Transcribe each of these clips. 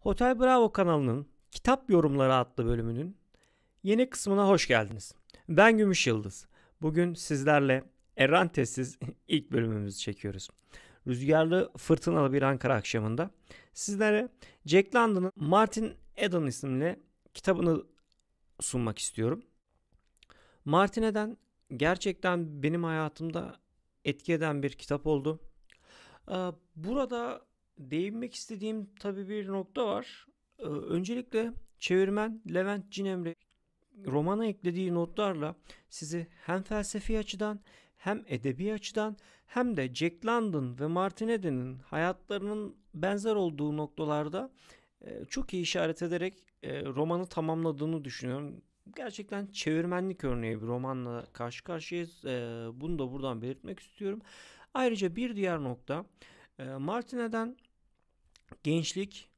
Hotel Bravo kanalının Kitap Yorumları adlı bölümünün yeni kısmına hoş geldiniz. Ben Gümüş Yıldız. Bugün sizlerle Errantes'siz ilk bölümümüzü çekiyoruz. Rüzgarlı fırtınalı bir Ankara akşamında sizlere Jack London'ın Martin Eden isimli kitabını sunmak istiyorum. Martin Eden gerçekten benim hayatımda etki eden bir kitap oldu. Ee, burada değinmek istediğim tabii bir nokta var. Ee, öncelikle çevirmen Levent Cinemre romana eklediği notlarla sizi hem felsefi açıdan hem edebi açıdan hem de Jack London ve Martin Eden'in hayatlarının benzer olduğu noktalarda e, çok iyi işaret ederek e, romanı tamamladığını düşünüyorum. Gerçekten çevirmenlik örneği bir romanla karşı karşıyayız. E, bunu da buradan belirtmek istiyorum. Ayrıca bir diğer nokta e, Martin Eden gençlik,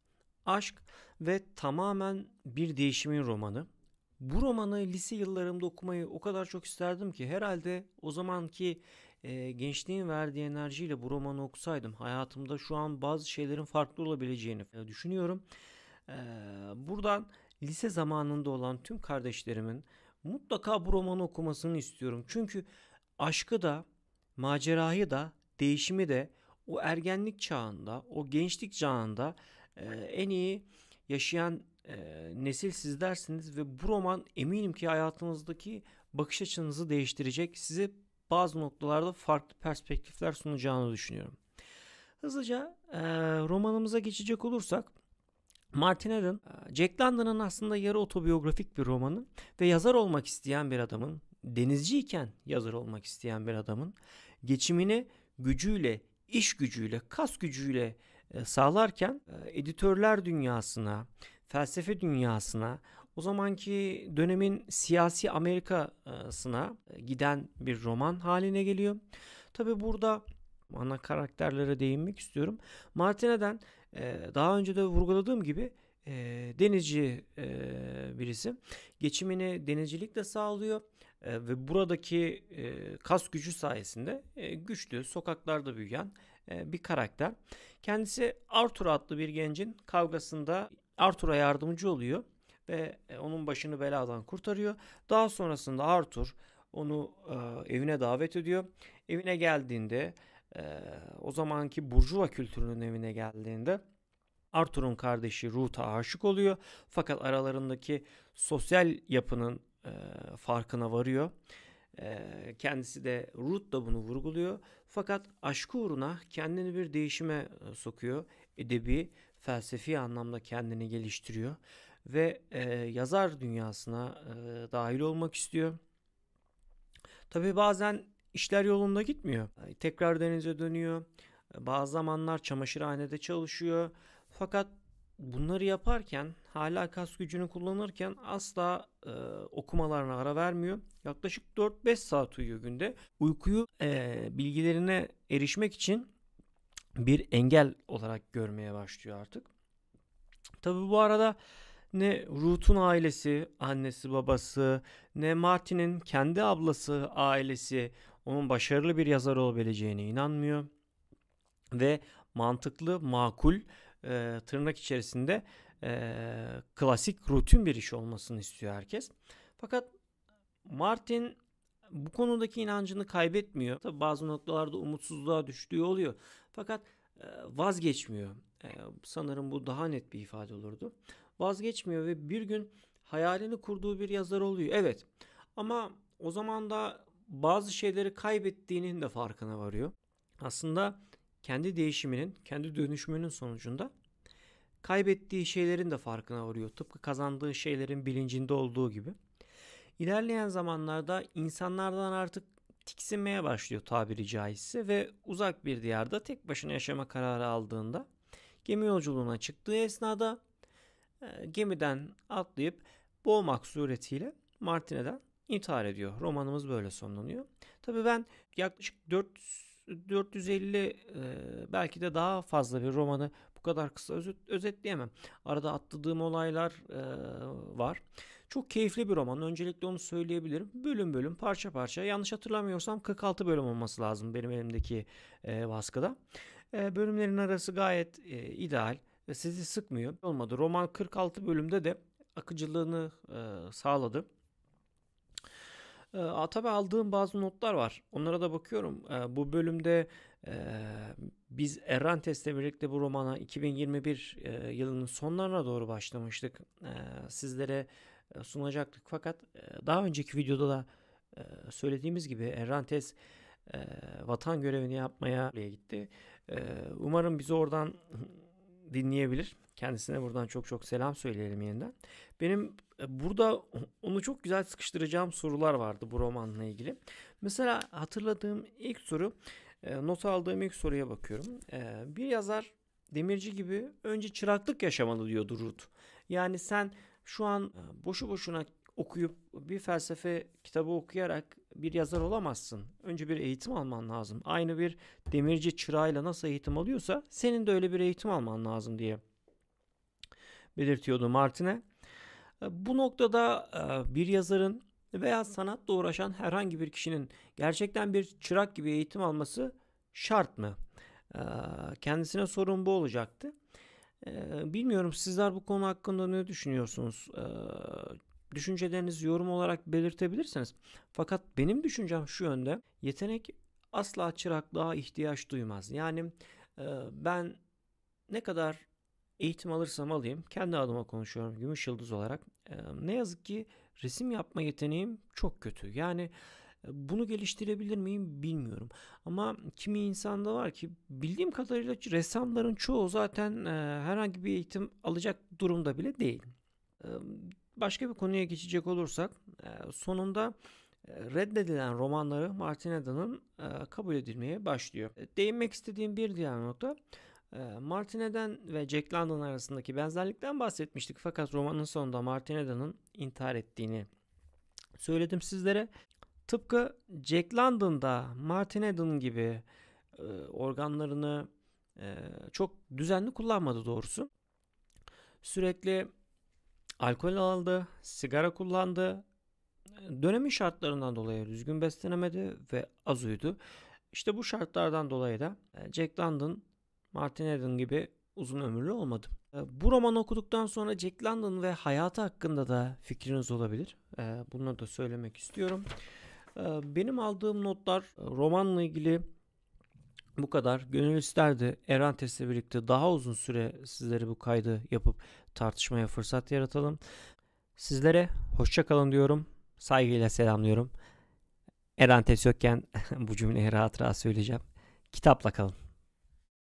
aşk ve tamamen bir değişimin romanı. Bu romanı lise yıllarımda okumayı o kadar çok isterdim ki herhalde o zamanki e, gençliğin verdiği enerjiyle bu romanı okusaydım hayatımda şu an bazı şeylerin farklı olabileceğini e, düşünüyorum. E, buradan lise zamanında olan tüm kardeşlerimin mutlaka bu romanı okumasını istiyorum. Çünkü aşkı da, macerayı da, değişimi de o ergenlik çağında, o gençlik çağında e, en iyi yaşayan e, nesil dersiniz ve bu roman eminim ki hayatınızdaki bakış açınızı değiştirecek. Size bazı noktalarda farklı perspektifler sunacağını düşünüyorum. Hızlıca e, romanımıza geçecek olursak Martin Eden, Jack London'ın aslında yarı otobiyografik bir romanı ve yazar olmak isteyen bir adamın, denizciyken yazar olmak isteyen bir adamın geçimini gücüyle, iş gücüyle, kas gücüyle e, sağlarken e, editörler dünyasına, felsefe dünyasına, o zamanki dönemin siyasi Amerika'sına e, giden bir roman haline geliyor. Tabi burada ana karakterlere değinmek istiyorum. Martina'dan daha önce de vurguladığım gibi denizci e, birisi. Geçimini denizcilikle sağlıyor ve buradaki kas gücü sayesinde güçlü sokaklarda büyüyen e, bir karakter. Kendisi Arthur adlı bir gencin kavgasında Arthur'a yardımcı oluyor ve e, onun başını beladan kurtarıyor. Daha sonrasında Arthur onu e, evine davet ediyor. Evine geldiğinde e, o zamanki burjuva kültürünün evine geldiğinde Arthur'un kardeşi Ruth'a aşık oluyor. Fakat aralarındaki sosyal yapının e, farkına varıyor ee, kendisi de Ruth da bunu vurguluyor. Fakat aşkı uğruna kendini bir değişime e, sokuyor. Edebi, felsefi anlamda kendini geliştiriyor. Ve e, yazar dünyasına e, dahil olmak istiyor. Tabi bazen işler yolunda gitmiyor. Tekrar denize dönüyor. Bazı zamanlar çamaşırhanede çalışıyor. Fakat bunları yaparken hala kas gücünü kullanırken asla e, okumalarına ara vermiyor. Yaklaşık 4-5 saat uyuyor günde. Uykuyu e, bilgilerine erişmek için bir engel olarak görmeye başlıyor artık. Tabi bu arada ne Ruth'un ailesi, annesi, babası, ne Martin'in kendi ablası, ailesi onun başarılı bir yazar olabileceğine inanmıyor. Ve mantıklı, makul e, tırnak içerisinde e, klasik rutin bir iş olmasını istiyor herkes. Fakat Martin bu konudaki inancını kaybetmiyor. Tabi bazı noktalarda umutsuzluğa düştüğü oluyor. Fakat e, vazgeçmiyor. E, sanırım bu daha net bir ifade olurdu. Vazgeçmiyor ve bir gün hayalini kurduğu bir yazar oluyor. Evet ama o zaman da bazı şeyleri kaybettiğinin de farkına varıyor. Aslında kendi değişiminin, kendi dönüşümünün sonucunda kaybettiği şeylerin de farkına varıyor. Tıpkı kazandığı şeylerin bilincinde olduğu gibi. İlerleyen zamanlarda insanlardan artık tiksinmeye başlıyor tabiri caizse ve uzak bir diyarda tek başına yaşama kararı aldığında gemi yolculuğuna çıktığı esnada e, gemiden atlayıp boğmak suretiyle Martine'den intihar ediyor. Romanımız böyle sonlanıyor. Tabii ben yaklaşık 4 450 e, belki de daha fazla bir romanı bu kadar kısa özet, özetleyemem. Arada atladığım olaylar e, var. Çok keyifli bir roman. Öncelikle onu söyleyebilirim. Bölüm bölüm parça parça. Yanlış hatırlamıyorsam 46 bölüm olması lazım benim elimdeki e, baskıda. E, bölümlerin arası gayet e, ideal. E, sizi sıkmıyor. Olmadı. Roman 46 bölümde de akıcılığını e, sağladı. E, ee, tabi aldığım bazı notlar var. Onlara da bakıyorum. E, bu bölümde e, biz Errantes'le birlikte bu romana 2021 e, yılının sonlarına doğru başlamıştık. Ee, e, sizlere sunacaktık. Fakat e, daha önceki videoda da e, söylediğimiz gibi Errantes e, vatan görevini yapmaya gitti. E, umarım bizi oradan dinleyebilir. Kendisine buradan çok çok selam söyleyelim yeniden. Benim e, burada onu çok güzel sıkıştıracağım sorular vardı bu romanla ilgili. Mesela hatırladığım ilk soru, e, not aldığım ilk soruya bakıyorum. E, bir yazar demirci gibi önce çıraklık yaşamalı diyor Durut. Yani sen şu an boşu boşuna okuyup bir felsefe kitabı okuyarak bir yazar olamazsın. Önce bir eğitim alman lazım. Aynı bir demirci çırağıyla nasıl eğitim alıyorsa senin de öyle bir eğitim alman lazım diye belirtiyordu Martin'e. E, bu noktada e, bir yazarın veya sanatla uğraşan herhangi bir kişinin gerçekten bir çırak gibi eğitim alması şart mı? E, kendisine sorun bu olacaktı. Bilmiyorum sizler bu konu hakkında ne düşünüyorsunuz? Düşüncelerinizi yorum olarak belirtebilirsiniz. Fakat benim düşüncem şu yönde. Yetenek asla çıraklığa ihtiyaç duymaz. Yani ben ne kadar Eğitim alırsam alayım. Kendi adıma konuşuyorum gümüş yıldız olarak. ne yazık ki resim yapma yeteneğim çok kötü. Yani bunu geliştirebilir miyim bilmiyorum. Ama kimi insanda var ki bildiğim kadarıyla ressamların çoğu zaten herhangi bir eğitim alacak durumda bile değil. başka bir konuya geçecek olursak sonunda reddedilen romanları Martin Eden'ın kabul edilmeye başlıyor. Değinmek istediğim bir diğer nokta ee, Martineden ve Jack London arasındaki benzerlikten bahsetmiştik fakat romanın sonunda Martineda'nın intihar ettiğini söyledim sizlere. Tıpkı Jack London'da Martineda'nın gibi e, organlarını e, çok düzenli kullanmadı doğrusu. Sürekli alkol aldı, sigara kullandı. Dönemin şartlarından dolayı düzgün beslenemedi ve az uyudu. İşte bu şartlardan dolayı da e, Jack London Martin Eden gibi uzun ömürlü olmadım. Ee, bu romanı okuduktan sonra Jack London ve hayatı hakkında da fikriniz olabilir. Ee, Bunları da söylemek istiyorum. Ee, benim aldığım notlar e, romanla ilgili bu kadar. Gönül isterdi Erantes'le birlikte daha uzun süre sizlere bu kaydı yapıp tartışmaya fırsat yaratalım. Sizlere hoşçakalın diyorum. Saygıyla selamlıyorum. Erantes yokken bu cümleyi rahat rahat söyleyeceğim. Kitapla kalın.